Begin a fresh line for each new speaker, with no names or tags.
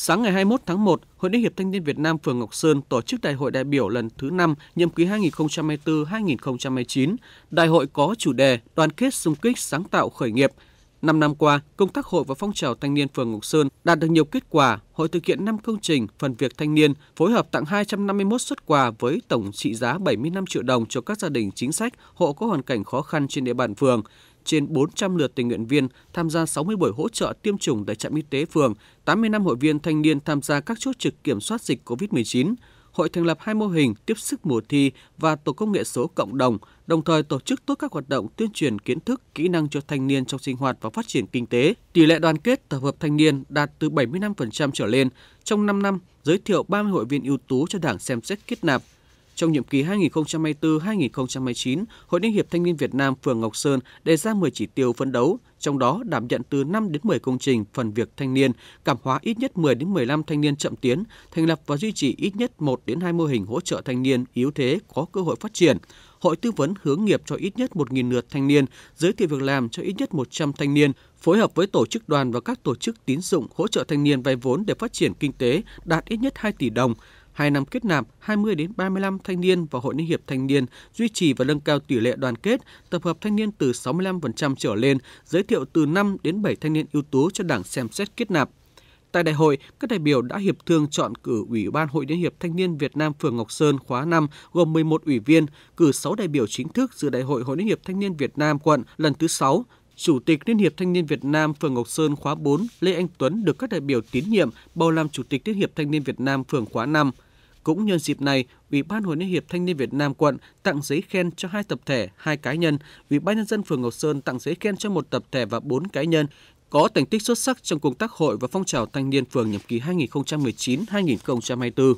Sáng ngày 21 tháng 1, Hội Liên hiệp Thanh niên Việt Nam phường Ngọc Sơn tổ chức Đại hội đại biểu lần thứ 5 nhiệm kỳ 2024-2029. Đại hội có chủ đề Đoàn kết xung kích sáng tạo khởi nghiệp. Năm năm qua, công tác hội và phong trào thanh niên phường Ngọc Sơn đạt được nhiều kết quả. Hội thực hiện 5 công trình phần việc thanh niên, phối hợp tặng 251 xuất quà với tổng trị giá 75 triệu đồng cho các gia đình chính sách, hộ có hoàn cảnh khó khăn trên địa bàn phường trên 400 lượt tình nguyện viên tham gia 60 buổi hỗ trợ tiêm chủng tại trạm y tế phường, năm hội viên thanh niên tham gia các chốt trực kiểm soát dịch COVID-19. Hội thành lập hai mô hình tiếp sức mùa thi và tổ công nghệ số cộng đồng, đồng thời tổ chức tốt các hoạt động tuyên truyền kiến thức, kỹ năng cho thanh niên trong sinh hoạt và phát triển kinh tế. Tỷ lệ đoàn kết tập hợp thanh niên đạt từ 75% trở lên. Trong 5 năm, giới thiệu 30 hội viên ưu tú cho Đảng xem xét kết nạp, trong nhiệm kỳ 2024-2029, Hội Liên hiệp Thanh niên Việt Nam phường Ngọc Sơn đề ra 10 chỉ tiêu phấn đấu, trong đó đảm nhận từ 5 đến 10 công trình phần việc thanh niên, cảm hóa ít nhất 10 đến 15 thanh niên chậm tiến, thành lập và duy trì ít nhất 1 đến 2 mô hình hỗ trợ thanh niên yếu thế có cơ hội phát triển. Hội tư vấn hướng nghiệp cho ít nhất 1.000 lượt thanh niên, giới thiệu việc làm cho ít nhất 100 thanh niên, phối hợp với tổ chức đoàn và các tổ chức tín dụng hỗ trợ thanh niên vay vốn để phát triển kinh tế đạt ít nhất 2 tỷ đồng, hai năm kết nạp 20 đến 35 thanh niên vào Hội Liên hiệp Thanh niên, duy trì và nâng cao tỷ lệ đoàn kết, tập hợp thanh niên từ 65% trở lên, giới thiệu từ 5 đến 7 thanh niên ưu tú cho Đảng xem xét kết nạp. Tại đại hội, các đại biểu đã hiệp thương chọn cử Ủy ban Hội Liên hiệp Thanh niên Việt Nam phường Ngọc Sơn khóa 5 gồm 11 ủy viên, cử 6 đại biểu chính thức dự Đại hội Hội Liên hiệp Thanh niên Việt Nam quận lần thứ 6. Chủ tịch Liên hiệp Thanh niên Việt Nam phường Ngọc Sơn khóa 4 Lê Anh Tuấn được các đại biểu tín nhiệm bầu làm Chủ tịch Liên hiệp Thanh niên Việt Nam phường khóa 5. Cũng nhân dịp này, Ủy ban Hội Liên hiệp Thanh niên Việt Nam quận tặng giấy khen cho hai tập thể, hai cá nhân. Ủy ban nhân dân phường Ngọc Sơn tặng giấy khen cho một tập thể và bốn cá nhân có thành tích xuất sắc trong công tác hội và phong trào thanh niên phường nhiệm kỳ 2019-2024.